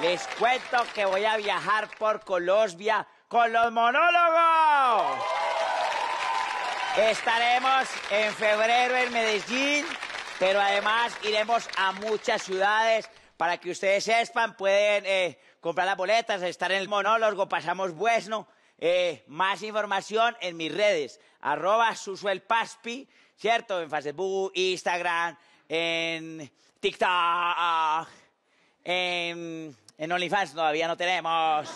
Les cuento que voy a viajar por Colombia con los monólogos. Estaremos en febrero en Medellín, pero además iremos a muchas ciudades para que ustedes sepan, pueden eh, comprar las boletas, estar en el monólogo, pasamos bueno. Eh, más información en mis redes, arroba susuelpaspi, ¿cierto? En Facebook, Instagram, en TikTok. En, em, en OnlyFans todavía no tenemos.